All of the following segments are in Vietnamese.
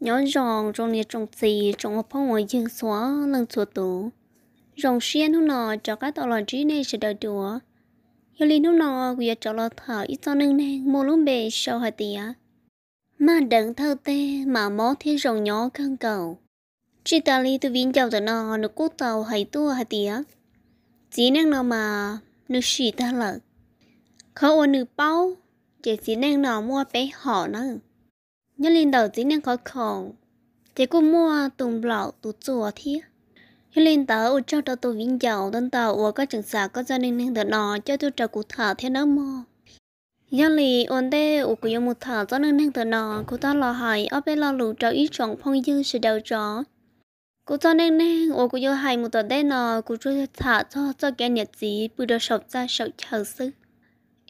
nhỏ rong trong nhà trong gì trong phong ngoài dương xóa lần xóa tủ rong xuyên hôm nọ cho các tàu lò trí này sẽ đợi đùa hiểu lý hôm nọ quý cho lò thở ít cho nâng nang mô lúc bề sau hai tía mà đừng thơ tê mà mó thiên rồng nhỏ căng cầu chỉ ta lý tôi vinh chào tờ nọ nó cốt tàu hay tua hai tía chỉ năng nọ mà nó xì ta lợ khó ôn nữ bao chỉ chỉ năng nọ mua bé họ nữa nhất lên đầu chỉ nên có khổ chỉ có mua tùng lọ tụ chùa thi nhất lên tớ ở trong tớ tôi vinh dầu đơn tàu ở các trường xã các gia đình nên được nó cho tôi trả cụ thả thế nó mò nhất lì ổn đê ở cụ một thả cho nên nên được nó cụ ta lo hại ở bên lo lụ trâu ý chọn phong dư sự đầu trọ cụ cho nên nên ở cụ yêu hai một tớ đê nó cụ chú thả cho cho cái nhiệt gì bự đồ sọc ra sọc chờ sức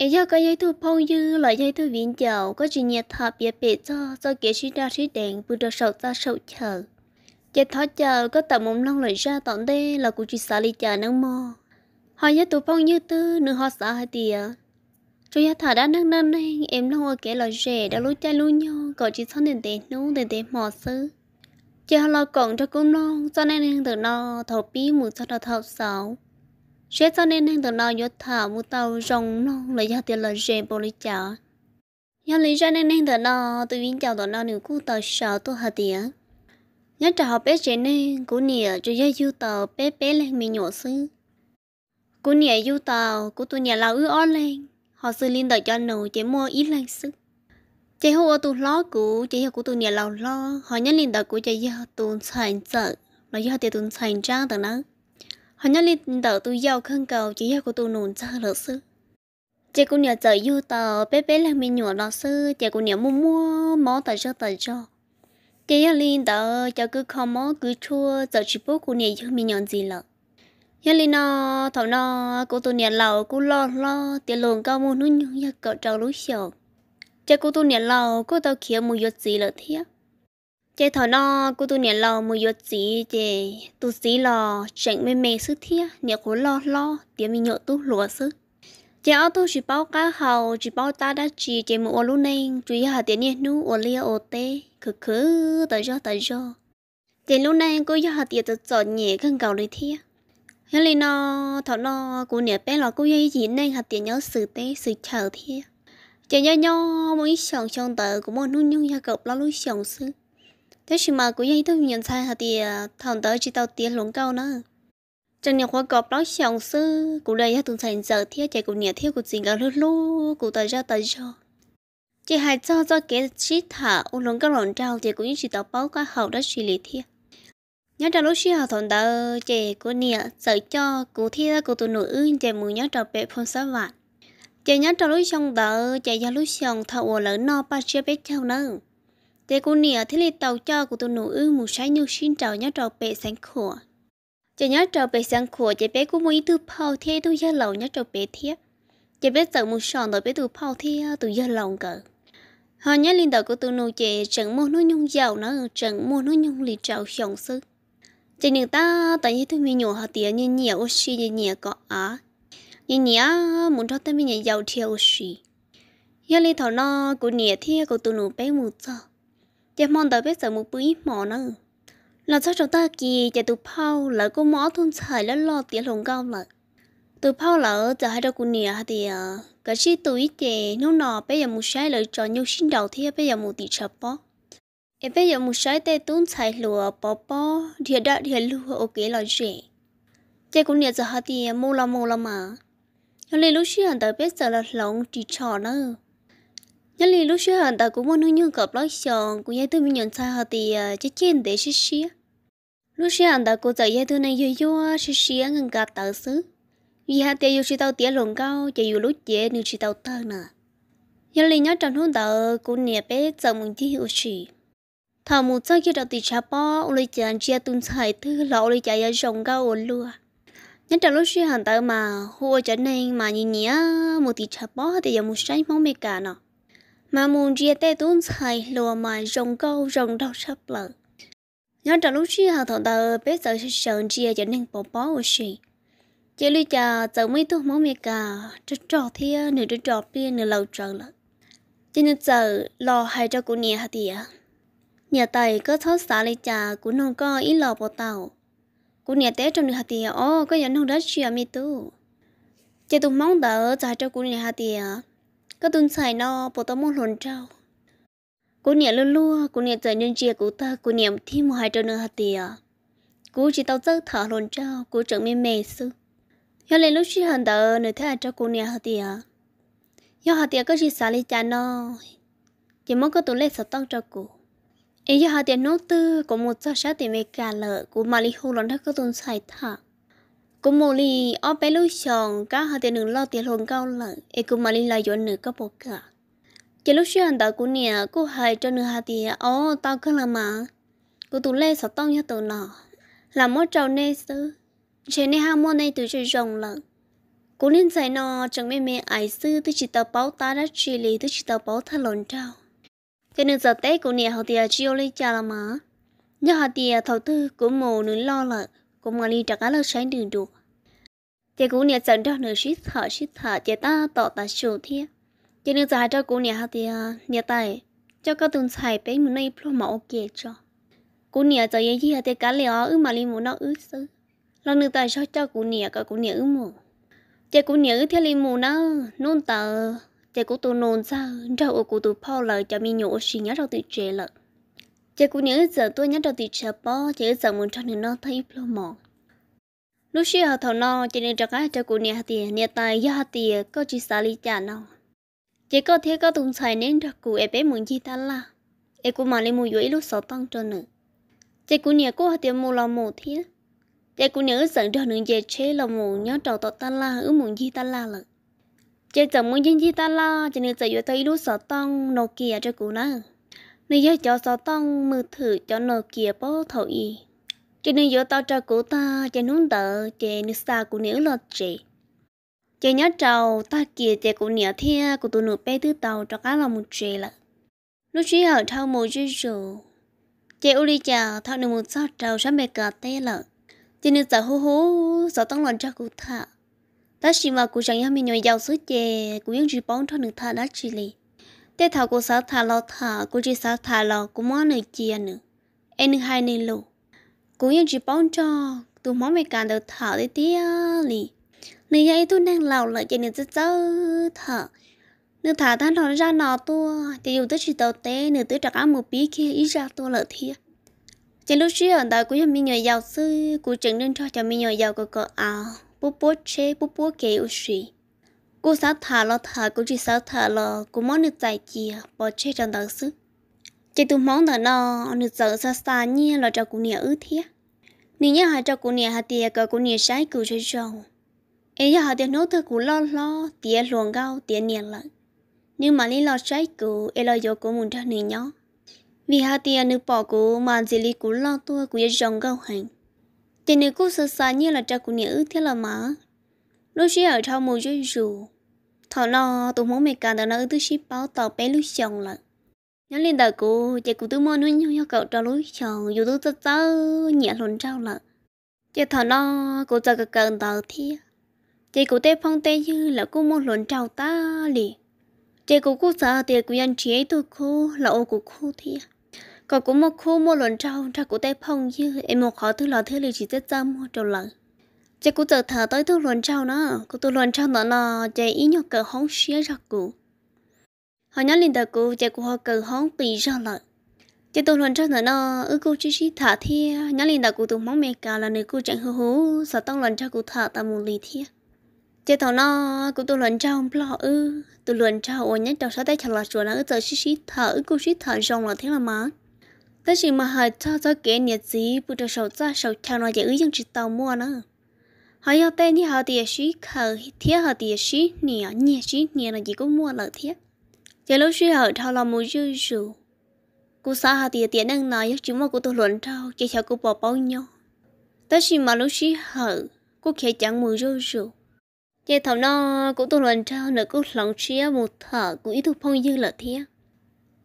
ấy cho có giấy thu phong dư là giấy thu viện chậu có chuyện nhiệt thọ biệt biệt cho do kẻ sĩ ra sĩ đèn vừa được sầu ta sầu chờ chế thoát chờ có tạm mồm long lời ra tọn đê là cụ chỉ xả lý chờ nâng mò họ giấy thu phong như tư nửa họ xả hai tìa rồi ya thả đã nâng nâng này em long ở kẻ lời rẻ đã lối chai luôn nhau có chỉ son đèn đèn nung đèn đèn mò sư chế họ lo còn cho cũng non cho nên từ no thọ bí mù cho nó thọ sáu sẽ cho nên hàng tuần nào nhớ thả mua tàu rồng non là do tiền là rèn bồ lý trả nhà lý ra nên hàng tuần nào tôi viên chào tuần nào nếu cú tàu sợ tôi hạt tiền nhớ trả học bé trẻ nên cú nịa cho gia du tàu bé bé lên mình nhỏ xứ cú nịa du tàu cú tôi nhà lao ư ó lên họ xử liên đợi cho nổ chế mua ít lên sức chế hô tu lo cú chế hô của tôi nhà lao lo họ nhớ liên đợi của chế gia tu thành sợ là do tiền tu thành trang tuần nào họ nhớ lên tờ tôi giàu khăn cầu chỉ giàu của tôi nụn sợ lỡ sư chị cũng nhớ chờ yêu tờ bé bé là mình nhỏ lỡ sư chị cũng nhớ mua mua mó tờ cho tờ cho chị nhớ lên tờ cho cứ không mó cứ chua giờ chỉ bố cũng nhớ yêu mình nhận gì lỡ nhớ lên nó thầu nó cô tôi nhớ lầu cô lo lo tiền lồn cao mua núi nhung nhớ cậu trâu lúa sầu chị cô tôi nhớ lầu cô tao kia mua giọt gì lỡ thiếc chế thọ nó cô tu nè lò mua giọt gì chế tu xí lò chẳng mê mê sức thia nè cố lo lo tiếng mình nhậu tu lúa sức chế ở tu chỉ bao cá hầu chỉ bao ta đã chỉ chế mua lúc này chú ý hà tiếng nè nu ô lia ô tê khứ khứ tới cho tới cho chế lúc này cô ý hà tiếng tự chọn nhẹ gần cầu lấy thia thế là nó thọ nó cô nè bé lò cô ý gì neng hà tiếng nhớ sự tê sự chờ thia chế nhớ nhớ mỗi sáng sáng tới cũng muốn nuôi nhung gia cậu lo lúc sáng sớm thế chỉ mà cũng như thương nhận sai hả thì à, thằng tới chỉ tao tiền lúng câu nữa chân nhà khoa cọp nói xong sư cụ đây hả từng thành giờ thiết chạy cũng nhà thiết cụ gì cả lúc lúc cụ tới ra tới cho chị hai cho cho kế chỉ thả u lúng câu lỏng trao thì cũng như chỉ tao báo cá hậu đã xử lý thiết nhớ trong lúc xưa thằng tớ chị của nhà sợ cho cụ thiết cụ tụi nữ ưng chạy mùi nhớ trong bếp phong sát vạn chị nhớ trong lúc xong tớ chạy ra lúc xong thầu lớn no ba chưa biết theo nữa thế cô nia thế li tàu cho của tôi nụ ư một sai nhau xin trào nhá trào bể sáng khổ cho nhá trào bể sáng khổ chỉ bé cũng mới từ phao thế tôi giờ lầu nhá trào bể thế chỉ bé sợ một sòn rồi bé từ phao thế tôi giờ lòng cỡ họ nhớ linh đầu của tôi nụ chỉ chẳng mua nó nhung giàu nó chẳng mua nó nhung lì trào hiọng sư chỉ những ta tại như tôi mi nhổ họ tiền như nhẹ ô xì như nhẹ có á như nhẹ muốn cho tôi mi nhẹ giàu theo ô xì giờ li thảo nó của nhẹ thế của tôi nụ bé một giờ chỉ dạ mong đợi biết sợ một bữa mỏ nữa là sao chúng ta kỳ chỉ tụ phao lỡ có mỏ thun xài lỡ lo tiền lồng cao lại, tụ phao lỡ giờ hai đứa cô nè thì cái chi tụi chị nó nọ bây giờ một sai lỡ cho nhau xin đầu thì bây giờ một tỷ chập bó em bây giờ một sai tay tốn xài lửa bó bó thì đã thì lửa ok là gì chị cô nè giờ hai thì mua là mua là mà nhưng lấy lúc xí hẳn tới biết giờ là lòng chỉ trò nữa nhớ li lúc xưa hàng ta cũng muốn hướng nhung gặp lối xong cũng như tôi mình nhận sai họ thì ờ, chết trên để xí xí lúc xưa hàng ta cũng dạy nhớ tôi này yêu yêu xí xí ngừng gặp tớ xứ vì hai tiêu yêu chỉ tao tiếc lòng cao chỉ yêu lúc chế nhưng chỉ tao tơ nè nhớ li nhớ trong thôn tớ cũng nè bé giờ mình thi hiểu xí thảo một sau khi đầu tì cha bó ông lấy chàng chia tuân xài thứ lão lấy chàng ra rồng cao ổn lừa nhất là lúc xưa hàng ta mà hô chân này mà nhìn nhía một tí cha bó thì giờ một sáng mong mê cả nào mà muốn chia tay tuôn xài lùa mà rồng câu rồng đau sắp lỡ nhớ trong lúc xưa hào thằng tờ bé sợ sợ chia cho nên bỏ bỏ của chị chị lưu chờ sợ mấy thuốc máu mẹ cả trò trò thia nửa trò trò bia nửa lầu trò lợ cho nên giờ lo hay cho cô nè hả tía nhà tài có thoát xả lấy trà của nông có ý lo bỏ tàu của nhà té trong nửa hạt tìa ô à, có nhận nông đất chia mi tu chị tụi mong đỡ trả cho của nhà hạt tìa à. ก็ตุนใส่นอปตมหลนเจ้ากูเนี่ยลุ้ลัวกูเนี่ยใจ nhân chia của ta ta กูเนี่ย thi một hai trâu nữa hạt tìa กู chỉ tao rất thở hồn trâu กู chẳng mê mê sư nhớ lên lúc chỉ hận tờ nơi thế cho cô nhà hạt tìa do hạt tìa có chỉ xả lấy cha no, chỉ mong có tụ lệ sợ tăng cho cô ấy do hạt tìa nốt tư có một sao sát tiền mê cả lợ của mà lý hồ lần đó có tuần xài thẳng cũng một li ở bé lúc chọn cá hơi tiền lo tiền hôn cao lợ em cũng mà li là dọn nửa có bột cả chỉ lúc xưa anh ta cũng nè cô hai cho nửa hai tiền ó tao cứ làm mà cô tụ lê sợ tông như tụ nọ làm mất trâu nê sư chế nê ham mua nê từ chơi rồng lợn cô nên dạy nọ chẳng mê mê ải sư tôi chỉ tao báo ta đã chỉ lì tôi chỉ tao báo tha lồn trao thế nên giờ tết cô nè hai tiền chiêu lấy cha làm mà nhớ hai tiền thầu tư của mồ nướng lo lợn cũng mà đi chắc là sáng đường được chị cũng nhà chẳng cho nửa shit thở shit thở chị ta tỏ ta sầu thiệt chị nữ giải cho cô nhà hạt thì nhà tài cho các tuần xài bé mình nay pro mà ok cho cô nhà cho ye gì hạt thì cá lẻ ư mà li muốn nó ư sư lần nữ tài cho cho cô nhà cả cô nhà ư mù chị cũng nhà ư theo lì muốn nó nôn tờ chị cũng tu nôn ra đâu cô tu phao lời cho mình nhổ xí nhá đâu tự trẻ lợi chị cũng nhớ giờ tôi nhớ đầu thì chờ bó chị giờ muốn cho nên nó thấy lo mỏ lúc xưa họ thầu nó chị nên cho cái cho cũng nhớ thì nhớ tài do thì có chỉ xả lý trả nó chị có thấy có tung xài nên cho cụ em bé muốn chi ta là em cũng mà lên mua dưới lúc sáu tăng cho nữa chị cũng nhớ cô họ tiền mua lòng mồ thế chị cũng nhớ giờ cho nên chị chế lòng mồ nhớ trầu tọt ta là ứ muốn gì ta là lợ chị giờ muốn chi ta là chị nên giờ vừa thấy lúc sáu tăng nó kia cho cô nữa nên giờ cho sao tông mưa thử cho nó kia bó thầu y cho nên giờ tao cho cụ ta cho nún đỡ cho nước xa của nữ lọt chị cho nhớ trâu ta kia cho cụ nữ thia của tụi nữ bé thứ tàu cho cá là một chị là lúc chỉ ở thao mùa chơi rượu chị uli chả thao được một sao trâu sáng bề cà tê lợ cho nên sợ hú hú sợ tông lần cho cụ ta ta xin mà cụ chẳng nhớ mình nhồi giàu số chè cụ những gì bóng cho nữ thả đã chỉ lì tê thảo cô sáu thà lo thà cô chỉ sáu thà lo cô món này chia nữa anh hai này lù cô yên chỉ bóng cho tụi món mày càng được thảo đi tía lì nên vậy tôi đang lầu lại cho nên rất rất thở nên thả than thọ ra nọ tôi thì dù tới chỉ tàu té nên tới trả cả một bí kia ý ra tôi lợi thiệt trên lúc xưa ở đời của mình người giàu sư của trường nên cho cho mình người giàu có cỡ áo bố bố chế bố bố kế u suy cô sáu thả lo thả cô chỉ sáu thả lo cô món được giải chi bỏ chơi trong đời xứ chỉ tụ món thở nó được giờ xa xa như là cho cô nhỉ ư thế nếu như hai cho cô nhỉ hai tiền cơ cô nhỉ sai cô chơi trâu ấy giờ hai tiền nấu thức cô lo lo tiền luồn gạo tiền nhỉ lại nhưng mà lý lo sai cô ấy là do cô muốn cho nữ nhỏ vì hai tiền nữ bỏ cô mà chỉ lý cô lo tua cô giờ rong gạo hành tiền nữ cô xa xa nhỉ là cho cô nhỉ ư thế là má lúc xí ở trong một dưới dù thọ lo tụi muốn mẹ cả tao nói tôi xí báo tàu bé lúc chồng lận nhớ lên đời cô chạy cụ tôi mua nuôi nhau cậu cho lúc chồng dù tôi tất tớ nhẹ lồn trao lận chạy thọ lo cô giờ cực cần tàu thi chạy cụ tê phong tê như là cô mua lồn trao ta lì chạy cụ cô sợ thì cụ nhân ấy tôi cô là ô của cô thi còn cũng một khu mua lồn trao trao cụ tê phong như em một họ thứ lọ thứ lì chỉ tất ra mua trầu lận chị cũng giờ thở tới tôi luận trao nó cô tôi luận trao nó là chị ý nhau cờ hóng xía ra cụ họ nhớ lên tờ cụ chị cũng họ cờ hóng tì ra lợi chị tôi luận trao nó là ư cô chỉ chỉ thả thia nhớ lên tờ cụ tụi móng mẹ cả là nơi cô chẳng hư hú sợ tông luận trao cụ thả tao một lì thia chị thằng nó cụ tôi luận trao không lo ư tôi luận trao ổn nhất đầu sáu tay chẳng là chuột nó ư giờ chỉ chỉ thở ư cô chỉ thở rồng là thế là mà thế nhiên mà hỏi cho cho kẻ nhiệt gì bụi đầu sầu ra sầu chào nó chỉ ư dân chỉ tàu mua nữa họ yêu tên thì họ tiền sĩ khờ thiết họ tiền sĩ nhiều nhiều sĩ nhiều là gì cũng mua lợi thiết giờ lúc sĩ họ thao là một dư dù cô xã họ tiền tiền đang nói chúng mà cô tôi luận thao chỉ cho cô bỏ bao nhiêu tất nhiên mà lúc sĩ họ cô kia chẳng mua dư dù giờ thầu nó cô tôi luận thao nữa cô lòng chia một thở cũng ít thu phong dư lợi thiết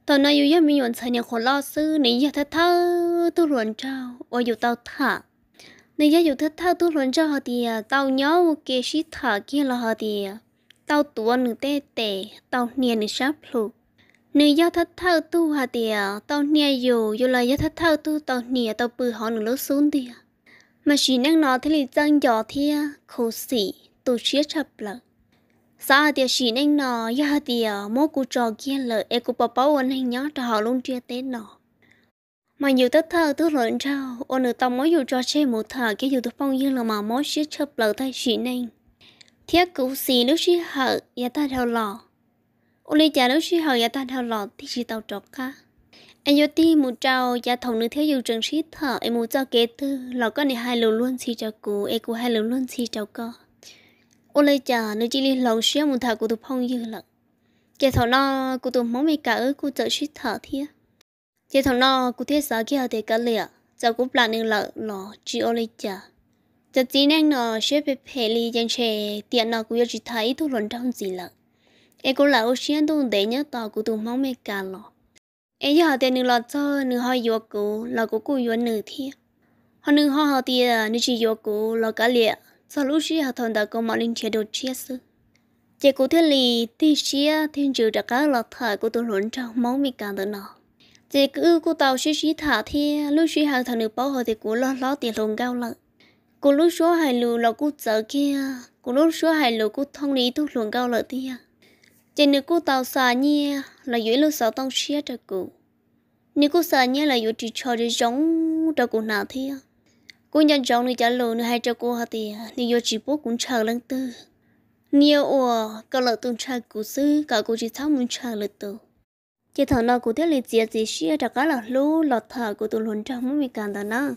tao nói yêu yêu mình vẫn thấy nhiều khổ lo sư nãy giờ thật thơ tôi luận thao ôi dù tao thả nếu giờ dù thích thao tu luyện cho họ thì à, tao nhớ cái sĩ thở kia là họ thì à, tao tua nửa tê tê tao nia nửa sáp lù nếu giờ thích thao tu họ thì à, tao nia dù dù là giờ thích thao tu tao nia tao bự họ nửa lối xuống thì mà chỉ năng nó thì là chân giỏ thì khổ sĩ tu sĩ chấp lợ sao thì chỉ năng nó giờ thì mỗi cuộc trò kia là ai cuộc bảo bảo anh nhớ cho họ luôn chia tên nó mà nhiều tất thơ tức lợn trao ô nữ tông mới dù cho xe một thở cái dù tôi phong như là mà mỗi chiếc chập lỡ tay chỉ nên thiết cụ xì nước xí hở và ta theo lò ô lê trả nước xí hở và ta theo lò thì chỉ tàu trọc cả em vô ti một trao và thầu nữ theo dù trần sĩ thở em muốn cho kế tư lò có này hai lần luôn xì cho cụ em cụ hai lần luôn xì cho cơ ô lê trả nữ chỉ liên lòng xí một thở của tôi phong dương lợn cái thầu nó của tôi móng mày cả ơi cụ trợ sĩ thở thiệt chỉ thằng nó cụ thể sợ khi họ thấy cái lẹ, giờ cũng là nên lợ lọ chỉ ô lệ chả giờ chỉ nên nó sẽ bị phê li trên xe tiền nó cũng chỉ thấy thu luận trong gì lợ em cũng là ô xuyên tôi để nhớ tao cũng tụi mong mẹ cả lọ em giờ tiền nên lọ cho nên họ yêu cụ là cũng cụ yêu nữ thi họ nên họ họ tiền nên chỉ yêu cụ là cái lẹ, sau lúc xí họ thằng đã có mọi linh chế độ chia sư chỉ cụ thể li thì xí thiên trừ đã cái lọ thở của tôi luận trong máu mẹ cả đó nó thì cứ cô tàu xí xí thả thì lúc xí hàng thằng nữ bảo họ thì cô lo lo tiền lồng cao lận cô lúc số hai lù là cô sợ kia cô lúc số hai lù cô thông lý thuốc lồng cao lợn thì à. trên nữ cô tàu xả nhia là dưới lúc sáu tông xía cho cô nếu cô xả nhia là dưới chỉ cho để giống cho cô nào thì à. cô nhận giống nữ trả lù nữ hai cho cô họ thì nếu dưới chỉ bố cũng chờ lần tư nhiều ủa cả lợn tuần chờ cô sư cả cô chỉ tháo muốn chờ lần tư chỉ thở nó cũng thấy lịch chia gì xia trả cá là lú lọt thở của tụi luôn trong mới càng đó nó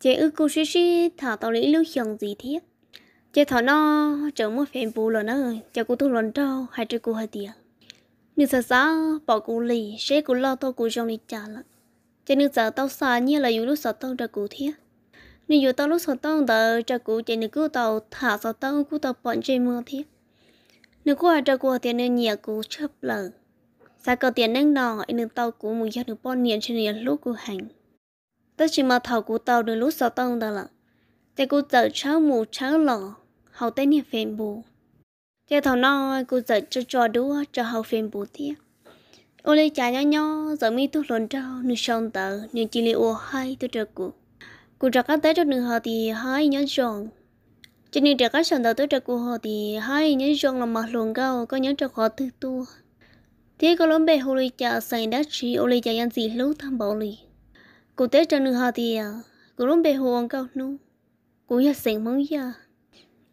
chỉ ư cô xí xí thở tao lý lưu hiền gì thế chỉ thở nó chờ mua phèn bù rồi nó chờ của tụi luôn trong hai chữ cô hai tiền như sao sao bỏ cô lì sẽ cô lo tao cô trong đi trả lại cho như giờ tao xa như là dù lúc sợ tao trả cô thế như dù tao lúc sợ tao đợi trả cô cho như cứ tao thả sợ tao cứ tao bọn chơi mưa thế nếu cô trả cụ thì nên nhà cô chấp lời Sa cờ tiền nâng nòng ấy nâng tàu cú mù giác được bọn niên trên niên lúc cú hành. Tất chỉ mà thảo cú tàu được lúc sáu tông đó là. Thế cú giờ cháu mù cháu lò, hậu tế niệm phèn bù. Thế thảo nó cú giờ cho cho đúa cho hậu phèn bù tiếp. Ô lê chả nhỏ nhỏ, giờ mi thuốc lồn trâu nửa sông tờ, nửa chỉ lì ô hai tôi trở cú. Cú trở các tế cho nửa hờ thì hai nhớ tròn. Cho nên trở các sông tờ tôi trở cú hờ thì hai nhớ tròn là mặt luồng gâu, có nhớ trở khó tư tua thế có lắm bề hồ lý cha sang đã chỉ ô lý cha yan gì lâu thăm bảo lý cô té chân nửa hà thì à cô lắm bề hồ ông cao nu cô ya sang mong ya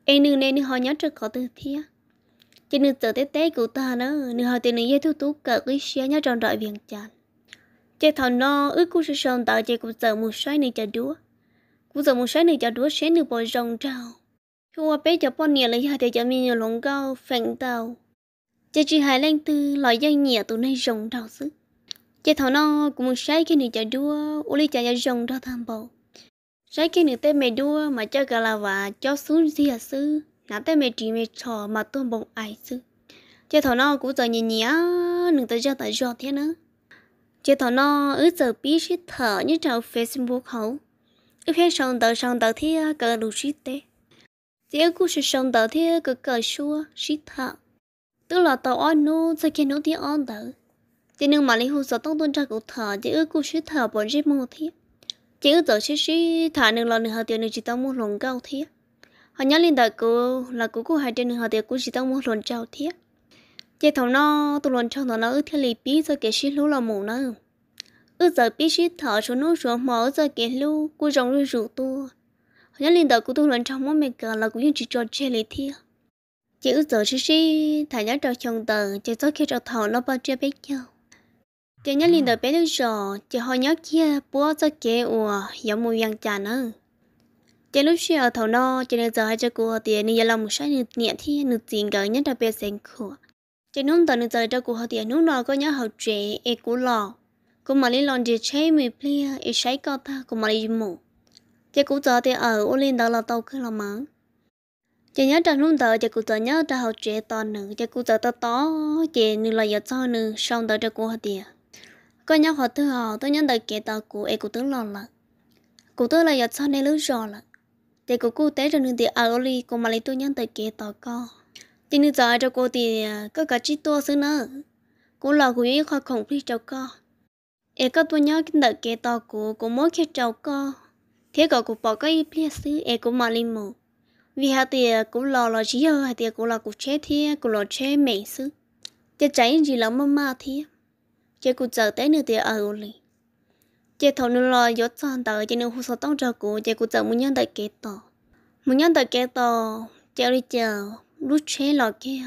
em nửa này nửa họ nhớ trước có từ thia chỉ nửa tờ té tế cô ta nữa nửa họ tiền nửa dây thu tú cả cái xe nhớ tròn đợi viện chan chế thọ nó ước cô sẽ sống tạo chế cô giờ một sai nửa cha đúa cô giờ một sai nửa cha đúa sẽ nửa bồi rồng trào khi qua bé cho bọn nhà lấy hai thầy cho mình nhiều lòng cao phèn tàu chị chỉ hai lên từ loại dân nhẹ tụi này rồng đầu xứ chị thảo nó cũng muốn sai cái nữ chạy đua ô lý chạy rồng ra tham bộ sai cái nữ tên mẹ đua mà cho cả là và cho xuống gì à sư nã tên mẹ chỉ mẹ trò mà tôi bồng ai sư chị thảo nó cũng giờ nhẹ nhẹ nữ tới cho tới cho thế nữa chị thảo nó ứ giờ biết shit thở như trong facebook hậu ứ phía sông tờ sông tờ thì cờ đủ sĩ tê chị cũng sẽ sống tờ thì cờ cờ xua shit thở tức là tàu ăn nu sẽ khiến nó thì ăn tớ chỉ nhưng mà lấy hồ sơ tông tôn trà cụ thở chỉ ước cụ sĩ thở bọn riêng mua thiết chỉ ước tổ sĩ sĩ thả nương lo nương hạt tiền nương chỉ tông một lồng cao thiết họ nhớ lên đời cụ là cụ cụ hai trên nương hạt tiền cụ chỉ tông một lồng trào thiết chỉ thằng nó tụ lồng trong thằng nó ước thiết lì bí rồi kể sĩ lú là mù nó ước giờ bí sĩ thở xuống nước xuống mở giờ kể lú cụ rồng rồi rượu tua họ nhớ lên đời cụ tụ lồng trong mỗi mẹ cờ là cụ như chỉ cho chơi lì thiết chỉ ước giờ chỉ chỉ thả nhớ trò chồng tờ chỉ tốt khi trò thọ nó bao chưa biết nhau chỉ nhớ ừ. liền đời bé được rồi chỉ họ nhớ kia bố cho kế ủa giống mùi vàng trà nữa chỉ lúc xưa ở thọ nó chỉ nên giờ hai cho cô thì nên giờ lòng một sai nửa nhẹ thì nửa tiền gỡ nhất là bé sen khổ chỉ nung tờ nên giờ cho cô họ thì nung nó có nhớ học trẻ e cú lò cô mà lên lòn chỉ chơi mì plea e sai có ta cô mà lên mù chỉ cú giờ thì ở ô lên đó là tàu cứ làm mắng chị nhớ trong lúc đó chị cụ tớ nhớ trong học chuyện toàn nữ chị cụ tớ tớ to chị nữ là giờ sau nữ xong tớ cho cô học tiền có nhớ học thứ học tôi nhớ đời kể tớ cụ em cũng tướng lo là cũng tớ là giờ sau này lúc rồi là chị cụ cô tế trong nữ thì ở đi cũng mà lấy tôi nhớ đời kể tớ co chị nữ giờ cho cô thì à, có cả chi to xứ nữa cũng là của yêu khó khổng phi cho co em có tôi nhớ kinh đời kể tớ của cũng mỗi khi cho co thế cậu cụ bỏ cái phi xứ em cũng mà lên một vì hà tiề cũng lo lo chỉ hơn hà tiề cũng lo cuộc chết thì cũng lo chết mẹ sư chết cháy gì lắm mà mà thì chết cũng chờ tới nữa tiề ở ờ, lì chết thầu nữa lo gió tròn tờ chứ nữa hút sốt tông chờ cụ chứ cũng chờ muốn nhân tại kế tò muốn nhân tại kế tò chết đi chờ lúc chết lo kia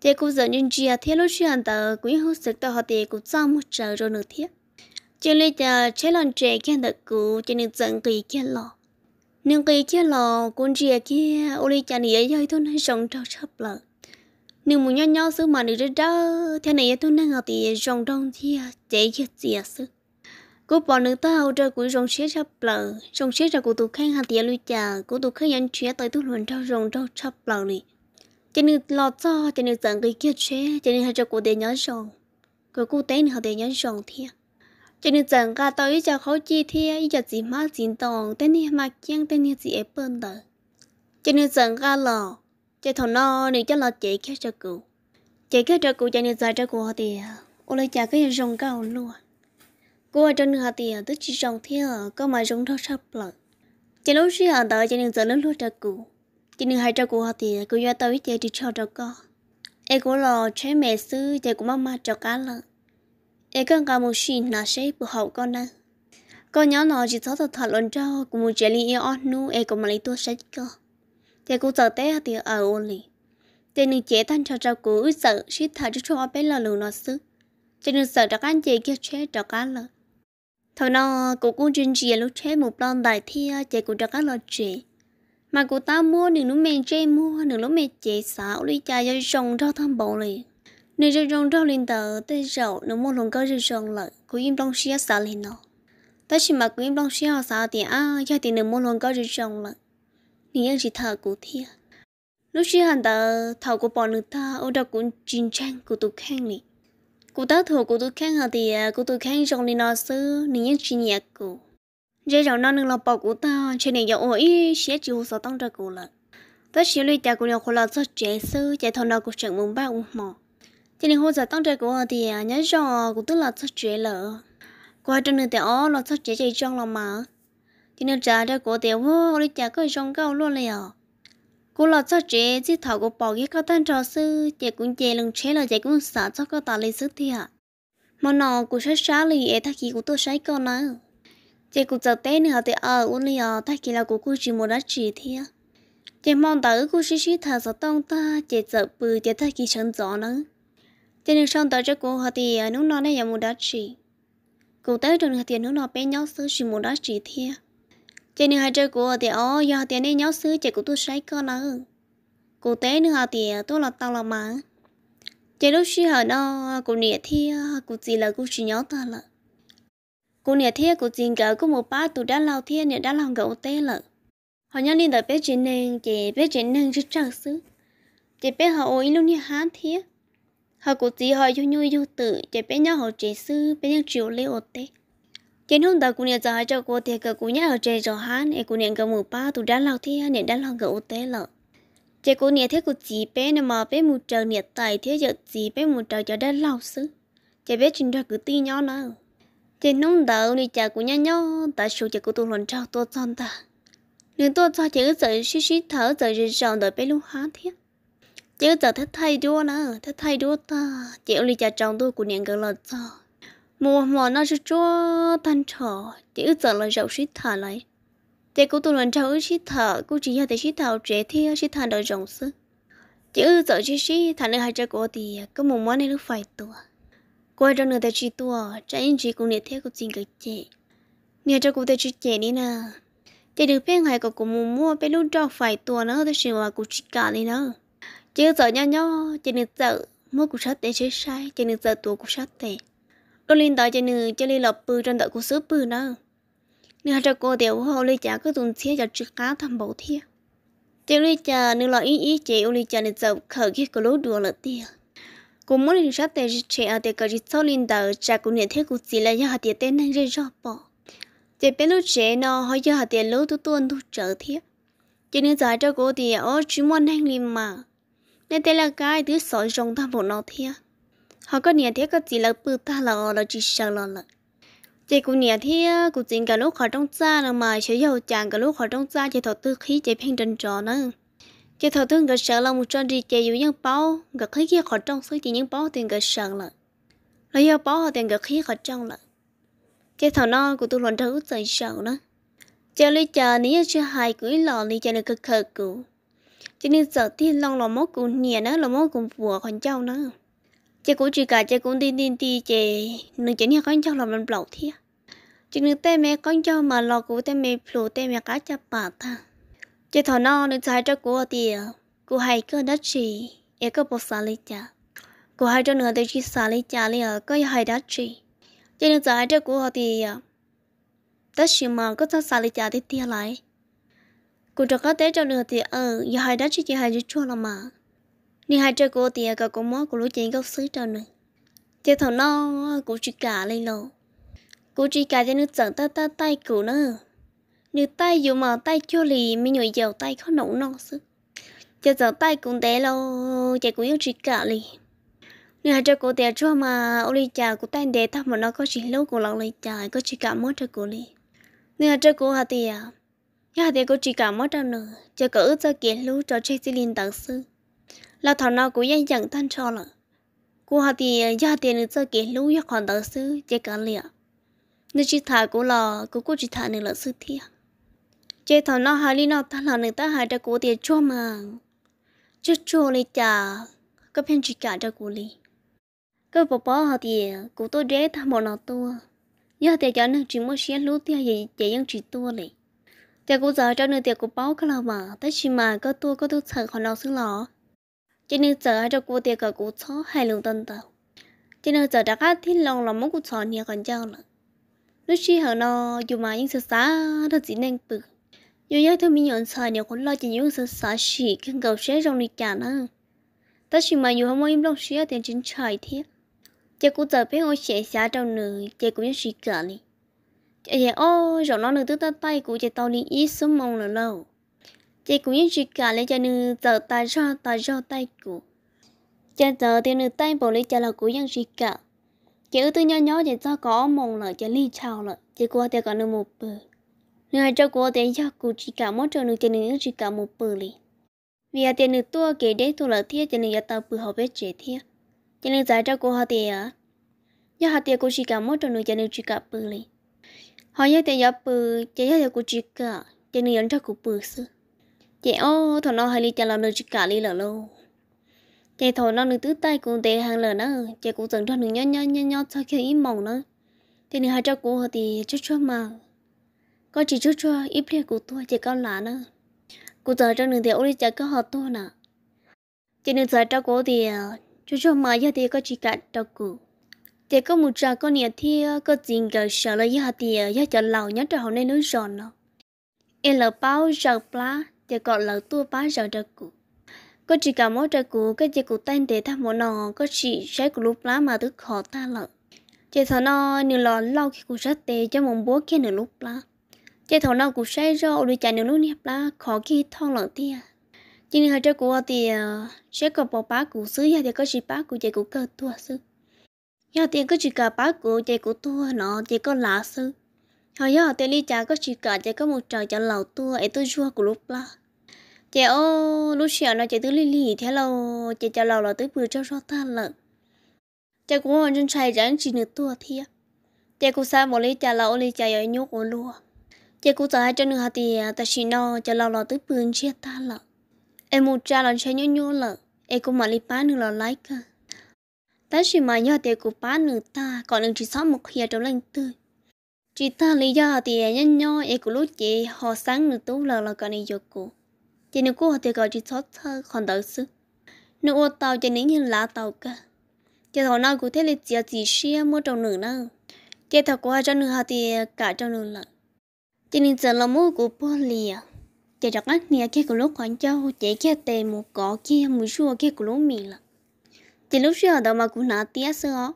chết cũng giờ nhân à thế lúc chết chuyện tờ quý hút sực tờ hà tiề cũng trong một chờ rồi nữa thiết chết đi chờ chết lần trẻ kia tờ cụ chứ nữa giận kỳ kia lo nương cây chia lò con rìa kia ô li chả nỉ dây thôi nên rồng trâu chấp lợ nương muốn nhau nhau xứ mà nỉ ra đó thế này tôi đang học thì rồng đông chia chế chia chia xứ cô bỏ nữ tao hậu trời cuối rồng xế chấp lợ rồng xế ra của tôi khen hạt tiền lui chả của tôi khen nhận chia tới tôi luôn trâu rồng trâu chấp lợ này, cho nên lò cho cho nên tận cây kia chế cho nên hai cho cô để nhớ rồng cô cô tên họ để nhớ rồng thiệt cho nên chẳng cả tôi cho khó chi thế cho chỉ mà chỉ tòng tên này mà kiêng tên này chỉ ép bơm đó cho nên chẳng cả lò cho thằng nó này cho lò chạy cái cho cụ chạy cái cho cụ cho nên giờ cho cụ họ thì ô lấy chả cái rồng cao luôn cô ở trên họ thì tức chỉ rồng thế có mà rồng thâu sắp lợn cho lúc xí ở đó cho nên giờ lớn luôn cho cụ cho nên hai cho cụ họ thì cụ do tôi chạy thì cho cho con em cũng lò chế mẹ sư chạy cũng mama cho cá lợn e con cả một xì nà xế bù hậu con nè con nhỏ nó chỉ thó thật thật lớn cho cùng một trẻ li yêu nu e cùng mà lấy tua sách cơ thế cô giờ té thì ở ôn lì thế nữ chế thanh cho trao cú ư sợ xí thà cho cho bé là lùn nó xứ thế nữ sợ cho anh chị kia chế cho cá lợ thầu nó cô cũng chuyên chỉ lúc chết một lon đại thi chế cũng cho cá lợ chế mà cô ta mua nửa lúc mẹ chế mua nửa lúc mẹ chế xảo lý cha cho chồng cho thăm bộ liền nên rồi rong rong lên tờ tới rậu nó mua lồng cơ rồi rong lợi cứ im long xia xả lên nó tới chỉ mà cứ im long xia xả thì à cho thì nó mua lồng cơ rồi rong lợi nên những chỉ thở cụ thia lúc xia hẳn tờ thầu của bọn người ta ô đâu cũng chiến tranh của tụ khang này cụ tớ thuộc cụ tụ khang hả thì à, cụ tụ khang trong lên nó xứ nên những chỉ nhạc cụ rồi rong nó nâng lọc bọc cụ ta trên này dạo ý sẽ chịu sợ tăng ra cụ lợi Tất nhiên lui ta cũng nhiều khổ lo cho trẻ sư trẻ thằng nào cũng chẳng muốn bao mỏ thì nên hỗ trợ tăng trời của thì nhớ rõ cũng tức là xuất chế lỡ qua trong nửa tiểu là xuất chế chạy trong lòng mà thì nên trả cho của tiểu vô đi trả cái trong cao luôn liền cô là xuất chế chỉ thảo của bỏ cái cao tan trò sư chạy cũng chạy lần chế là chạy cũng sợ cho cao ta lấy sức thì ạ mà nó cũng sẽ xá lì ấy thắc kỳ của tôi sai con nữa chạy cũng chờ té nữa thì ở uống liền thắc kỳ là của cô chỉ một đá chỉ thì ạ chạy mong tới cô sĩ sĩ thà sợ tông ta chạy sợ bự chạy thắc kỳ chân gió nữa thế nên xong tới cho cô họ thì nút nó này là một đá chỉ cô tới trong thì nút nó bé nhóc sứ chỉ một đá chỉ thia cho nên hai chơi của thì ó do thì nên nhóc sứ chỉ của tôi sai con nó cô tới nữa thì tôi là tao là mà chạy lúc xí hở nó cô nịa thia cô chỉ là cô chỉ nhau ta là cô nịa thia cô chỉ gỡ có một ba tuổi đã lao thia nịa đã làm gỡ tê lợ họ nhớ nên đợi bé chuyện nên chỉ bé chuyện nên rất trang sứ chỉ bé họ ôi luôn như hán thia họ cũng chỉ hỏi cho nhau yêu tự chỉ biết nhau họ chơi sư biết nhau chịu lấy ổn tê trên hôm đó cô nhận ra cho cô thì cả cô nhớ họ chơi cho hắn em cô nhận cả một ba tụ đan lao thi nhận đan lao cả ổn tê lợ chỉ cô nhận thấy cô chỉ bé nằm mà bé một trời nhận tài thế giờ chỉ bé một trời cho đan lao sư chỉ biết chính ra cứ tin nhau nữa trên hôm đó thì chả cũng nhớ nhau tại số chỉ cô tụ lần trao tôi chọn ta nên tôi cho chỉ sợ suy suy thở giờ rồi chọn đợi bé lúc hát thiết chứ giờ thích thay đua nữa thích thay đua ta chịu đi cha chồng tôi cũng nàng gỡ lọt cho mùa mùa nó cho cho tan trò chứ giờ là giàu xít thả lại thế cô tôi lần trâu xít thả cô chỉ là để xít thảo trẻ thi xít thả đời rộng sức chứ giờ chỉ xí thằng nữa hai cha cô thì có một món này lúc phải tua quay trong nửa tay chỉ tua trái anh chỉ cũng nhiệt thế cũng xin cái chị nhà cho cô tay chỉ chị đi nè chị được phép hay có cũng mua mua bé lúc cho phải tua nữa tôi xin là cô chỉ cả đi nữa chứ giờ nhau nhau chỉ nên giờ mua cục sắt để chơi sai chỉ nên giờ tuổi cục sắt để đôi liên đó chỉ nên chỉ nên lập bự trên đợi cục sứ bự nữa nếu hai cô điều hậu lấy trả cứ dùng thiết cho chữ cá thầm bổ thiết chỉ lấy trả nếu lo ý ý chỉ lấy trả nên giờ khởi khi có lối đùa là tiền cũng muốn linh sắt để chơi ở để cái gì sau liên đó trả cũng nhận thấy cục gì là do hạt tiền tên này rơi rõ bỏ chỉ bên lúc chơi nó hơi do hạt tiền lối tu tuân tu trở thiết cho nên giờ cho cô thì ở chỉ muốn hành liền mà nên đây là cái thứ sỏi rong ta bộ nó thế họ có nhà thế có chỉ là bự ta là ở là chỉ sợ là là chỉ cũng nhà thế cũng chỉ cả lúc họ trong xa là mà sẽ giàu chàng cả lúc họ trong xa chỉ thọ tư khí chỉ phen trần trò nữa chỉ thọ tư cái sợ là một tròn gì chỉ dụ những bao gặp khí kia họ trong số chỉ những bao tiền cái sợ là lấy do bao họ tiền gặp khí họ trong là chỉ thọ non của tôi luôn trâu sợ sợ nữa chờ lấy chờ nếu chưa hài cưới lò thì chờ được cực khờ cứu cho nên giờ thiên long lòng mốt cũng nhẹ nữa lòng mốt cũng vừa con cháu nữa chị cũng chỉ cả chị cũng tin tin thì chị nên chỉ nhớ con cháu lòng mình bảo thiệt cho nên tên mẹ con cháu mà lo cũng tên mẹ phụ tên mẹ cá chập bà ta chị thọ nó nên sai cho cô thì cô hay cơ đất gì ấy có bột xả lấy cha cô hay cho nửa đời chỉ xả lấy cha liền có hay đất gì cho nên sai cho cô thì đất nhiên mà có sao xả lấy cha thì tiền lại cô cho có tế cho được thì ờ giờ hai đã chỉ chỉ hai chỉ chua là mà nên hai chơi cô thì ờ, cả cô mua của lũ chuyện gốc xứ cho nữa thế thằng nó ờ, cô chỉ cả lên lầu cô chỉ cả cho nó chẳng ta ta tay cô nữa nếu tay dù mà tay chua lì mình nhồi dầu tay khó nổ nong xứ, cho giờ tay cũng té lâu chạy cũng yêu chỉ cả lì nếu hai chơi cô thì chua mà ông đi chả cô tay để thằng mà nó có chỉ lâu cô lòng lì chả có chỉ cả mua cho cô lì nếu hai chơi cô hà thì à nhà thì cô chỉ cảm mất đâu nữa chờ cỡ cho kiện lú cho chơi xin linh tặng sư là thằng nào cũng yên chẳng tan cho lợ cô họ thì nhà thì nữa cho kiện lú nhà còn tặng sư chơi cả liền nên chỉ thả cô là cô cũng chỉ thả nữa là sư thi. chơi thằng nào hai linh nào ta là nữa ta hai cho cô tiền cho mà chứ cho lấy chả các phen chỉ cả cho cô đi. cơ bỏ bỏ họ thì cụ tôi dễ tham bọn nó tua giờ thì cho nên chỉ muốn xé lú tia gì chỉ những chỉ tua này tiệc cô giờ cho nên tiệc của báo cái là mà tất nhiên mà có tôi có tôi sợ còn đâu xứng lọ cho nên giờ cho cô tiệc của chó hai lượng tân tàu cho nên giờ đã có thiết lòng là muốn cô chó nhà còn trao nữa lúc khi họ nó dù mà những sự xá thật chỉ nên bự dù nhớ thôi mình nhận sợ nhiều khổ lo chỉ những sự xá chỉ cần cầu sẽ trong đi trả nữa tất nhiên mà dù không muốn im lặng xía tiền chính trời thiết chỉ cô giờ biết ngồi sẽ xá trong nữ chỉ cũng như xí cả này chị chị ô rồi nó nữa tôi ta tay của chị tao đi ít số mong là lâu, chị cũng như chị cả lấy cho nữ giờ ta cho ta cho tay của chị giờ thì nữ tay bỏ lấy cho là của dân chị cả chị ư tư nhỏ nhỏ chị cho có mong là chị ly chào là chị qua thì còn nữ một bờ nữ hai cho cô thì cho của chị cả mỗi cho nữ chị nữ chị cả một bờ liền vì à tiền nữ tua kể đến tôi là thiết chị nữ giờ tao bự học biết chị thiết chị nữ giải cho cô họ thì à do họ thì cô chị cả mỗi cho nữ chị nữ chị cả bờ liền họ nhớ tới giờ bự chỉ nhớ tới cụ chỉ cả chỉ nên nhận ra cụ bự sư chỉ ô thằng nó hay đi chả làm được chỉ cả đi lỡ lâu chỉ thằng nó được tứ tay cũng tệ hàng lỡ nữa chỉ cũng tưởng cho được nhớ nhớ nhớ nhớ sau khi im mộng nữa thì nên hai cho cụ thì chút chút mà có chỉ chút chút ít liền của tôi chỉ cao lá nữa cụ giờ cho được thì ô đi chả có họ tôi nè chỉ nên giờ cho cụ thì ờ, chút chút mà giờ thì có chỉ cả cho cụ thì có một trò con nhà thì ờ, có chuyện gỡ sợ là do thì ờ, do cho lâu nhất cho họ nên nói giòn nó em là bao giờ plá thì còn là tua bao giờ cho cụ có chỉ cả mỗi trời cụ cái chỉ cụ tên để ta mỗi nò có chỉ sẽ của lúc lá mà thức khó ta lợ chỉ thằng nò nhiều lò lâu khi cụ sát tê cho mong bố kia nửa lúc lá chỉ thằng nò cụ sẽ do đi chạy nửa lúc nẹp lá khó khi thong lợ tia à. chỉ nên hai trời cụ thì sẽ ờ, có bỏ bá cụ xứ ra thì có chỉ bá cụ chạy cụ cơ tua xứ nhà tiền có chỉ cả bác cụ chỉ cụ tua nó chỉ có lá sư họ giờ tiền đi chả có chỉ cả chỉ có một trời cho lầu tua ấy tôi chua của lúc la chị ô lúc xưa nó chị tới lì lì thế lâu chị cho lâu là tới bữa cho rót ta lợn chị cũng hoàn chân chạy chẳng chỉ nửa tua thia chị cũng xa một lý chả lâu lý chả ở nhốt của lúa chị cũng trả cho nửa hạt thì à, ta chỉ nó cho lâu là tới bữa chia ta lợn em một trả là chạy nhốt nhốt lợn em cũng mà lý bán nửa là like à ta chỉ mà nhớ tiền của ba nữ ta còn đừng chỉ sáu một kia trong lần tư chỉ ta lý do thì nhân nhau e của lúc chị họ sáng nữ tú là là còn đi dục cụ chỉ nếu cô họ thì gọi chỉ xót thơ còn đỡ sự nữ ô tàu chỉ nếu như lá tàu cả chỉ thằng nào cũng thế là chỉ chỉ xe mua trong nửa nào chỉ thằng của cho nữ họ thì cả trong nửa lợn chỉ nên giờ là mua của bò lìa chỉ đặt ngắt nia kia của lúc khoảng cháu chỉ kia tề một cỏ kia mùi chua kia của lúc mì lợn chỉ lúc xưa đâu mà cũng nọ tía xưa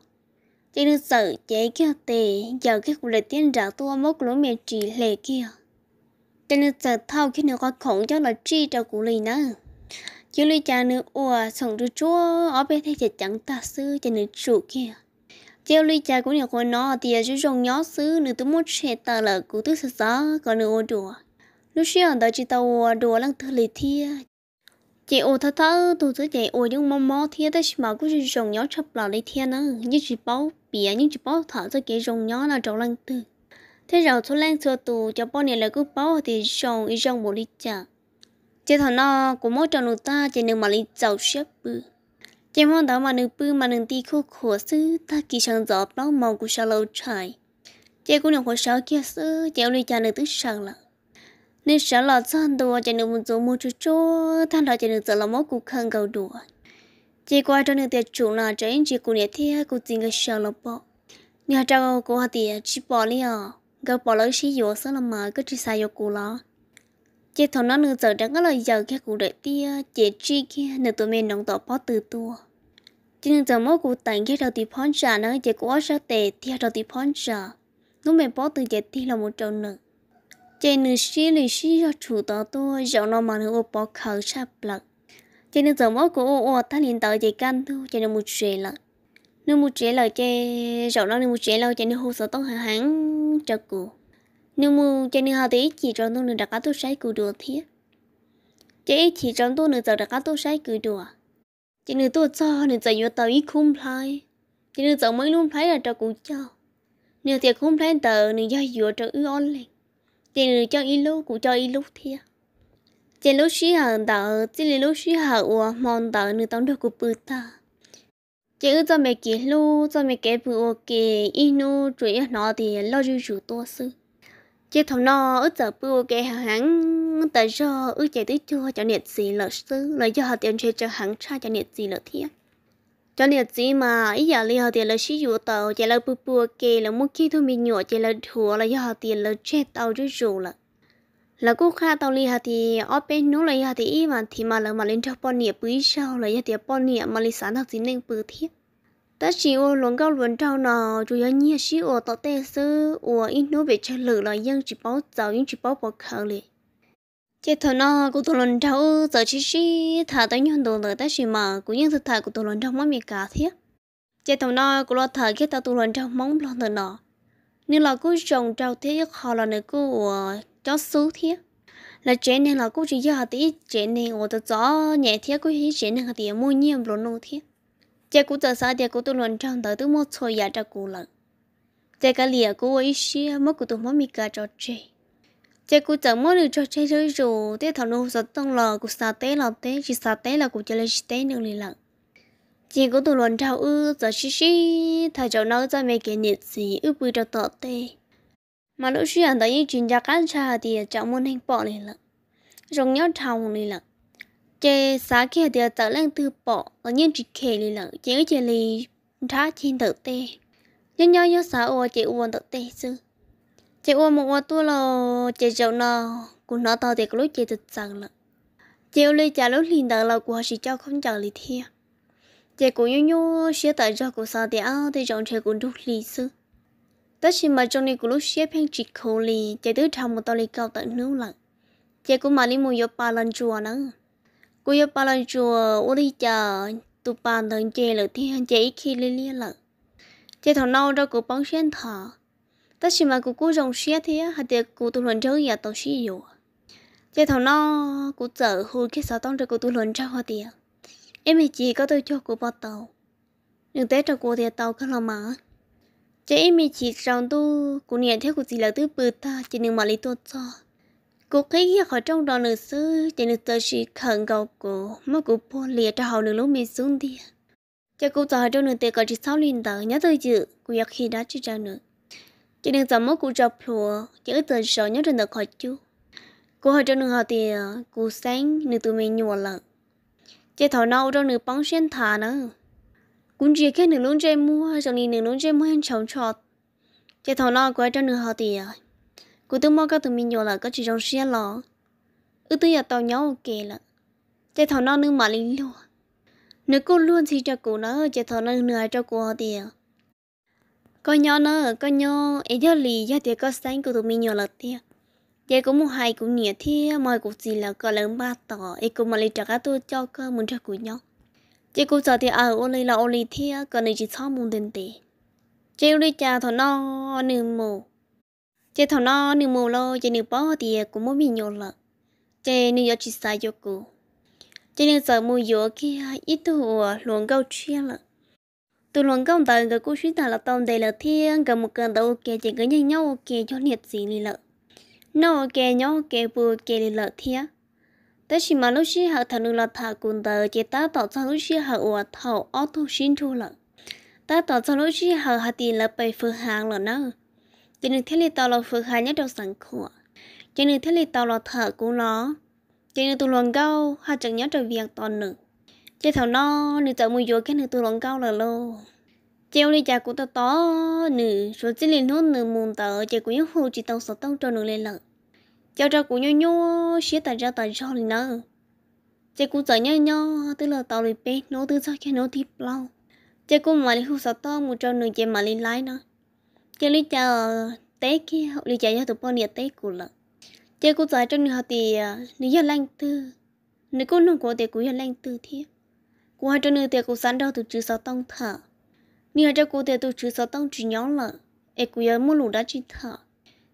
chỉ lúc sợ chế kia tệ giờ cái cuộc đời tiến ra tua mốc lối miệng chỉ lệ kia chỉ lúc sợ thao khi nó có khổng cho là chi cho cụ lì nữa chỉ lúc cha nữ ủa sống được chúa ở bên thế chỉ chẳng ta sư chỉ nữa chủ kia chỉ lúc cha cũng nhiều con nó thì dưới rồng nhó sư nữ tôi muốn chế tờ là cụ tức sợ sợ còn nữa đùa lúc xưa đó chỉ tao đùa lăng thư lì thi chị ô thơ thơ tụ tụ chị ô những mong mong thiên tới mà cũng chỉ rồng nhỏ chập lò lấy thiên nữa như chỉ bao bìa những chỉ bao thở cho cái rồng nhỏ là trầu lăng tư thế rồi số lên xưa tụ cho bao này là cứ bao thì rồng ý rồng bộ lý chả chị thằng nó cũng mỗi tròn ta chị nương mà lý giàu xếp bự chị mong đó mà nương bự mà nương ti khô khổ sư ta kỳ sang giọt nó mong cũng sao lâu trời chị cũng đừng có sợ kia sư chị ô lý chả nương tức sợ lắm nên sợ là chân đồ chỉ được một chỗ một chỗ chỗ thằng đó chỉ được giờ là mỗi cuộc khăn cầu đùa chỉ qua cho nên tiệt chủ là cho anh chỉ cùng nhẹ thế cũng chỉ người sợ là bỏ nhà trao của họ tiệt chỉ bỏ đi à gặp bỏ lỡ chỉ dỗ sợ là mà cứ chỉ sai vô cụ lo chỉ thằng nó nửa giờ đang có giờ cái cụ đợi tia chỉ chỉ kia nửa tụi mình nóng tỏ bỏ từ tua chỉ nửa giờ mỗi cụ tặng cái đầu tiệt phón trả nó chỉ có sợ tệ tia đầu tiệt phón trả lúc mình bỏ từ chỉ tia là một trâu nữa chế nữ sĩ nữ sĩ cho chủ tao tôi dạo nó mà nó bỏ khẩu sắp lật chế nữ giờ mỗi của ô ta liền tao chế can tu chế nữ một chuyện lận nữ một chuyện là chế dạo nó nữ một chuyện là chế nữ hồ sơ tao hàng hàng cho cụ nữ mu chế nữ hào tí chỉ cho tôi nữ đặt cá tu sai cụ đùa thiết chế chỉ cho tôi nữ giờ đặt cá tu sai cụ đùa chế nữ tôi cho nữ giờ vô tao ý khung phai chế nữ giờ mới luôn thấy là cho cụ cho nữ thiệt khung phai tờ nữ do dựa cho ư on lên tiền cho ít lúc cũng cho ít lúc thia tiền lúc xí hở tờ chỉ suy xí hở mòn tờ người tông được của bự ta chứ cho mẹ kể lu cho mẹ kể bự kể inu chủ yếu nó thì lo dư chủ to sư chứ thằng nó ở giờ bự kể hắn tại do ở chạy tới chùa cho niệm gì lợi sư lợi cho họ tiền chơi cho hắn tra cho niệm gì lợi thiệt cho nên gì mà ý giờ li họ tiền là sử dụng tàu chỉ là bù bù kê là muốn khi thôi mình nhỏ chỉ là thua là do họ tiền là chết tàu rồi rồi là là cô kha tàu li họ thì ở bên nước là họ thì ý mà thì mà là mà lên trong bọn nhiệt bưởi sau là do tiền bọn nhiệt mà lên sản thằng gì nên bưởi thiết ta chỉ ô luôn cao luôn trâu nọ chủ yếu nhia sử ô tàu tê sư ô ít nước về chơi lử là dân chỉ bảo giàu những chỉ bảo bỏ khờ liền chế thọ nó cũng tổ lần trâu giờ chỉ chỉ thả tới nhau đồ lợi ta chỉ mà cũng như thực thả của tổ lần trâu mắm mì cá thế chế thọ nó cũng lo thả cái ta tổ lần trâu mắm lo nữa nọ nếu là cứ trồng trâu thế họ là người cứ cho số thế là chế nên là cụ chỉ giờ tí chế nên ngồi tự gió nhẹ thế cứ chỉ chế nên là tiền mua nhiệm lo nô thế chế cụ giờ sao thì cụ tổ lần trâu tới tới mua xôi giá cho cụ lợi chế cái lìa cụ ấy xí mất cụ tổ mắm cả cho chế chị cụ chẳng muốn được cho chơi chơi rồi thế thằng nó giật tông lò cụ sa tế lò tế chỉ sa tế là cụ chơi lấy tế nữa liền lận chị có tụi lần trao ư giờ xí xí thầy cháu nói ra mấy cái nhiệt gì ư bây giờ tọt tê mà lúc xí anh thấy chuyện gia cán cha thì cháu muốn hành bỏ liền lận rồng nhau thòng liền lận chơi sa kia thì cháu lên từ bỏ là nhiên chỉ kể liền lận chị ở chị lì thá trên tự tê nhưng nhau nhau sa ô chơi uốn tự tê xưa chị ua một ua tu là chị chậu nó cũng nó to thì có lúc chị thật chẳng lận chị ua lấy trả lúc liền đợi là của chị cho không chờ lý thi à. chị cũng nhu nhu sẽ tại cho của sao thì ao thì chọn chị cũng đúc lý sư tất nhiên mà trong này của lúc xếp hàng chị khổ lì chị tứ thầm một tao lý cao tận nước lận chị cũng mà đi mua yo ba lần chùa nữa cô yo ba lần chùa ua đi chờ tụ bàn thằng chị là thi hàng chị khi liên liên lận chị thằng nâu cho cô bóng xuyên thở ta chỉ mà cô cô rồng xe thì hạt tiệc cô tu luận chơi nhà tàu xe dù giờ thằng nó cô chờ hồi khi sao tông rồi cô tu luận chơi hoa tiệc em ấy chỉ có tôi cho cô bắt tàu nhưng té cho cô thì tàu cái là mà chị em ấy chỉ rằng tu cô nhận theo cô chỉ là tư bự ta chỉ nên mà lấy tốt cho cô thấy khi khỏi trong đó nữa sư chỉ nên tới chỉ khẩn cầu cô mà cô bỏ lìa cho họ được lúc mình xuống đi cho cô chờ trong nữa tiệc có chỉ sáu liền tờ nhớ tôi chữ cô giặc khi đã chỉ ra nữa chỉ nên giảm mất cụ cho lùa chỉ ít tiền sợ nhất trên được khỏi chú cô hỏi cho nương họ thì ờ, cụ sáng nương tụi mình nhùa lợ chỉ thảo nâu cho nương bóng xuyên thả nữa cũng chỉ cái nương luôn chơi mua cho nên nương luôn chơi mua hàng chồng trọt chỉ thảo nâu quay cho nương họ thì ờ, cụ tự mua cái tụi mình nhùa lợ có chỉ trong xuyên lọ ư tư giờ tàu nhau ok lợ chỉ thảo nâu nương mà lên luôn nếu cô luôn thì cho cụ nó chỉ thảo nâu nương cho cô họ thì ờ, có nhau nữa có nhau, ấy giờ lì giờ thì có sáng của tụi mình nhỏ là thế giờ cũng một hai cũng nhiều thế, mọi cuộc gì là có lớn ba tỏ ấy cũng mà lấy trả tôi cho cơ muốn cho của nhau giờ cũng giờ thì ở ô lì là ô lì thế, còn này chỉ sáu muốn đến tệ giờ lì cha thằng nó nửa mù giờ thằng nó nửa mù lo giờ nửa bao thì cũng muốn mình nhỏ là giờ nửa giờ chỉ sai cho cô giờ nửa giờ mua gió kia ít tuổi luôn câu chuyện là từ luôn công tờ người cũng suy thảo là tông đầy là thiên gần một gần đầu kề chỉ cái nhanh nhau ok cho liệt gì lì lợ nó ok nhau ok bù kề lì lợ thiên tới khi mà lúc xí hậu thằng là thà cùng tờ chỉ ta tỏ cho lúc xí học ở thầu ô tô xin thu lợ ta tỏ cho lúc xí học hạt tiền là bảy phương hàng lợ nó chỉ nên thế là tao là phương hàng nhất đầu sẵn khổ chỉ nên thế là tao là thợ của nó chỉ nên tôi luận câu hạt chẳng nhớ trở việc toàn nữa chế thầu nó nữ tớ mùi dối cái nữ tù lòng cao là lô chéo đi chả của tao to nữ số chỉ liền hôn nữ mùn tờ chế của những hồ chỉ tàu sợ tông cho nữ lên lợ chào cho của nhau nhau xía tài ra tài cho liền nơ chế của tớ nhau nhau tức là tao liền bé nó tư sao cái nó thịt lâu chế của mà liền hú sợ tông một cho nữ chế mà liền lái nữa chế lý chả té kia hậu lý chả nhau tụi bọn nhà té của lợ chế của tớ cho nữ họ thì à, nữ giờ lanh tư nữ cô nông của thì cũng giờ lanh tư thiệt 我这那点个三道都至少当他，你还这个点都至少当只鸟了，哎，古要没路的去他，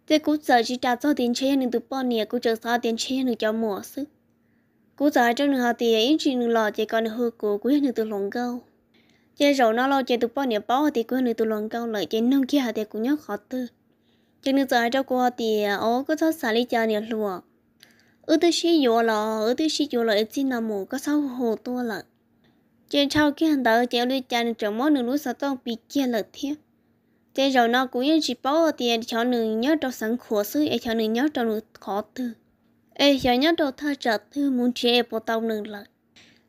这古早起打早点钱，你都半年古这早点钱你叫么事？古早这那下点一直你老姐讲你喝过，古要你都龙高，这肉那老姐都半年包的古你都龙高了，这弄起下点古鸟好的，这你早这个点哦，古早啥里家你路，我都是有了，我都是有了，一进那么个啥好多了。chế sau khi hắn tới chế lui cha nên trở món nửa lúc sau tông bị chia lật thiệt chế rồi nó cũng yên chỉ bảo tiền cho nửa nhớ trong sáng khổ sư ấy cho nửa nhớ trong nửa khó tư ấy cho nhớ trong thơ trở tư muốn chế bộ tông nửa lật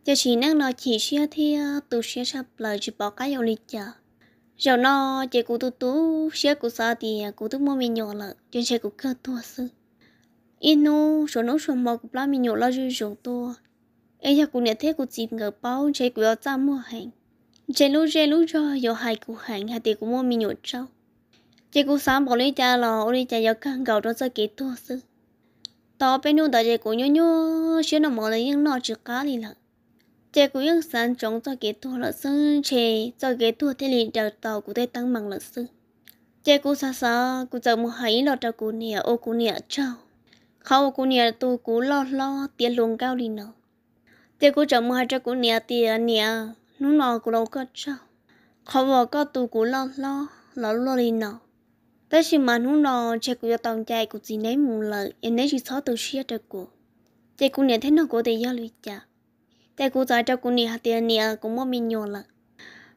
chế chỉ năng nó chỉ xia thì ờ, tụ xia sắp lời chỉ bảo cái dầu lui cha rồi nó chế cụ tu tu xia cụ sa thì ờ, cụ tu mua mình nhỏ lợ trên xe cụ cơ tua sư inu số nó số mò cụ la mình nhỏ lo dư dụng tua ấy giờ cũng nhận thấy cô chìm ngờ bao chế của ta mua hàng chế lúc chế lúc cho giờ hai cô hàng hai tiền cũng mua mình nhột trâu chế cũng sáng bỏ lấy cha lò lấy cha giờ càng gạo cho cái tua sư tao bên nu đại chế cũng nhớ nhớ chế nó mỏ lấy những nọ chữ cá đi lợ chế cũng những sáng chống cho cái tua lợ sư chế cho cái tua thế liền đầu tàu cũng thấy tăng bằng lợ sư chế cũng xa xa cũng giờ mua hấy lọ cho cụ nè ô cụ nè trâu không cụ nè tu cụ lo lo tiền luồng cao đi thế cô chồng mua hai trái củ nia thì nia nó nó cũng lâu có cho khó vào có tù củ lo lo lo lo đi nọ tới khi mà nó nó chơi của tàu chạy của gì nấy mù lợi em nấy chỉ xóa từ xia trái cô, thế củ nia thế nó có thể giao lui chả thế củ trái trái củ nia thì à nia cũng mua mình nhiều lợi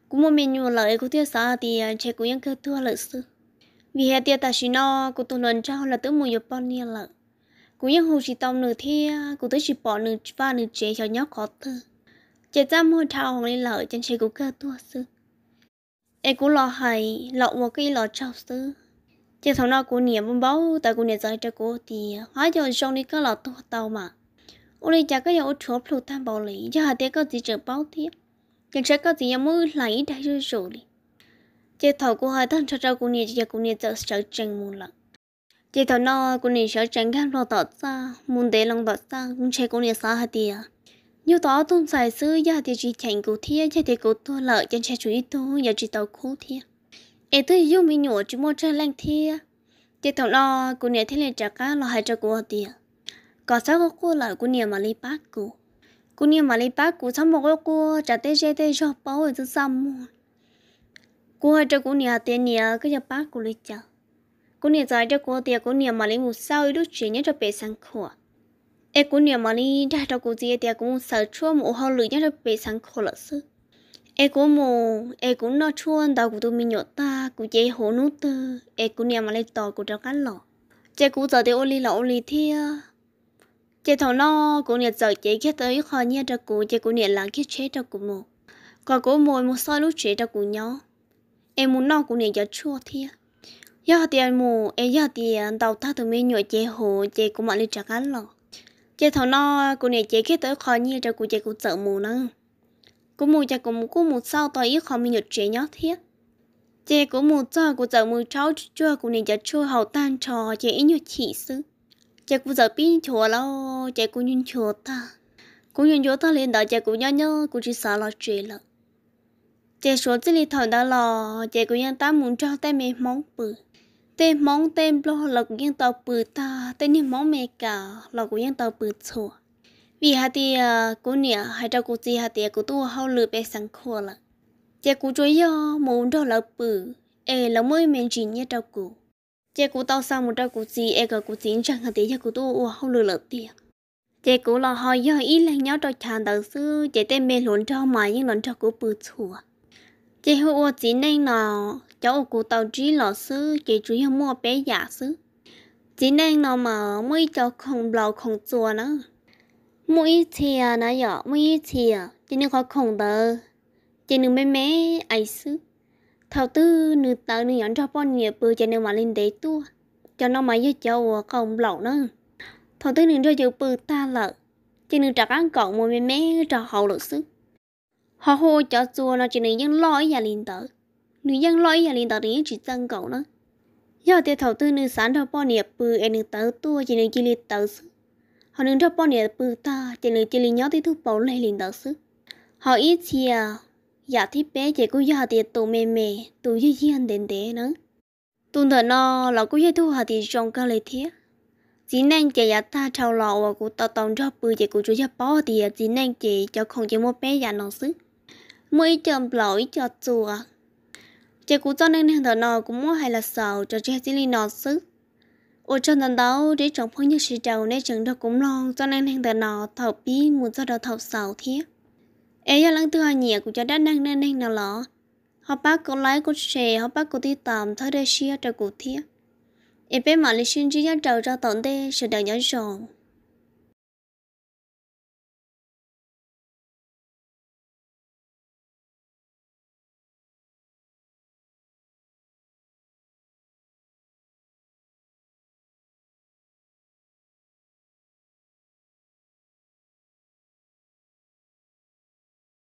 cũng mua mình nhiều lợi cô thiếu xã thì chơi của vẫn cứ thua lợi sư vì hệ tiệt ta chỉ nọ của tụ luận trao là tự mua nhập bao nia lợi cú yên hồ chỉ tông nửa thi à, cú tới chỉ bỏ nửa và nửa chế cho nhóc khó thơ chế ra mua thao hồng lên lợi chân chế cú cơ tua sư em cú lọ hay lọ một cái lọ trâu sư chế thằng nào cú niệm bông báu tại cú niệm giải cho cú thì hóa cho trong đi cái lọ tua tàu mà ô đi chả có dấu chỗ phụ tham bảo lý cho hà tế có gì trở bao tiếp chân sẽ có gì em mới lấy đại rồi rồi chế thầu cú hơi thân cho ra cú niệm cho cú niệm trở trở chừng một lần chị thằng nó cũng nên sợ tránh gan lo tọt ra muốn để lòng tọt ra cũng chơi cũng nên sợ hạt tiệt nhiều tỏ tôn giải sư giờ thì chỉ chẳng cố thiệt chỉ thì cố tôi lợi chân chơi chủ ý tôi giờ chỉ tàu cố thiệt ấy tôi yêu mình nhỏ chỉ muốn chơi lang thiệt chị thằng nó cũng nên thế này trả cá lo hai cho cô hạt tiệt có sao có cô lợi cũng nên mà lấy bác cô cũng nên mà lấy bác cô xong một cái cô trả tê tê tê cho bao rồi tôi xong cô hai cho cũng nên tiền nhà cái giờ bác cô lấy chồng cô nhà giải cho cô tiệt cô nhà mà lấy một sao lúc chuyện nhất cho bé sang khổ e cô nhà mà lấy ra cho cô gì tiệt cũng sợ chua một hao lưỡi nhất cho bé sang khổ là sư e cô mồ e cô nó chua đào của tôi mình nhọt ta cô chơi hổ nút tư e cô nhà mà lấy tò cô cho cá lọ chơi cô giờ thì ô li lọ ô li thia chơi thằng nó cô nhà giờ chơi cái tới khó nhia cho cô chơi cô nhà làm cái chết cho cô mồ còn cô mồi một soi lúc chế cho cô nhau em muốn nó cô nhà giờ chua thia giờ tiền mù ấy giờ tiền đầu ta tụi mình nhồi chế hồ chế cũng mọi lịch trả cán lọ chế thằng nó cũng này chế cái tới khó như cho cô chế cũng sợ mù nâng cô mù cho cũng mù cô mù sau tới ít khó mình nhồi chế nhót thiết chế cô mù cho cô sợ mù cháu chưa cô này giờ chưa hậu tan trò chế ít nhồi chỉ sư chế cô sợ pin chùa lâu chế cô nhìn chùa ta cô nhìn chùa ta lên đó chế cô nhớ nhớ cô chỉ sợ lo chuyện lận chế số chỉ là thằng đó lò chế cô nhận ta muốn cho tay mẹ mong bự tê mong tên lo là của tàu bự ta tên ni mong mẹ cả là của tàu bự chùa vì hà thì à, cô nè hay cho cô chị hà thì cô tu hao lừa bé sáng khô là chị cô chơi yo muốn đó là bự ê là mới mình chỉ nhớ cho cô chị cô tàu sang một cho cô chị, ê cả cô chính chẳng hà thì chị cô tu hao lừa là tiền chị cô là họ do ý là nhau cho chàng đầu sư chị tên mẹ luôn cho mà nhưng luôn cho cô bự chùa chị hữu chị nên nọ cháu cụ tàu trí lò sư chỉ chú yêu mua bé giả sư chỉ nên nó mà mới cho không lâu không chua nữa mỗi thì nó giờ mỗi thì à, chỉ nên có không tờ, chỉ nên mấy mấy ấy sư thầu tư nữ tớ nữ nhắn cho bọn nhiều bự chỉ nên mà lên đấy tu, cho nó mà giờ cháu không à, lâu nữa thầu tư nữ cho cháu bự ta lợ chỉ nên trả ăn cậu mua mấy mấy cho hậu lợ sư họ hô cho chua nó chỉ nên những lo ấy nhà lên tới nữ dân lỗi là linh tạo đến chỉ tăng cậu nữa giờ tiêu thầu tư nữ sản đầu bò nhiêu bự em nữ tớ tua chỉ nữ chỉ linh tớ sư họ nữ đầu bò nhiêu bự ta chỉ nữ chỉ linh nhớ thì thu bảo lại linh tớ sư họ ít à, giờ thì bé chỉ cứ giờ thì tụ mềm mè tụ như dư anh đến thế nữa tuần thở nó là cứ như thu họ thì trong cơ lấy thiết chỉ nên chỉ giờ ta trâu lọ và cụ tao tông cho bự chỉ cụ chú cho bỏ thì chỉ nên chỉ cho không chỉ một bé giờ nó sư mỗi chậm lỗi cho chùa chị cũng cho nên thằng nó cũng muốn hay là sầu cho chị chỉ nó xứ ở trong thằng đó để chọn phong như sự trầu nên chẳng được cũng lo cho nên thằng nó thầu bí muốn cho đó thầu sợ thế ấy giờ lăng tư nhẹ cũng cho đất năng nên nên nào lọ họ bác có lái có xe họ bác có đi tạm thôi để xe cho cụ thế ấy bé mà lấy xin chỉ cho trầu cho tận đây sẽ đợi nhớ rồi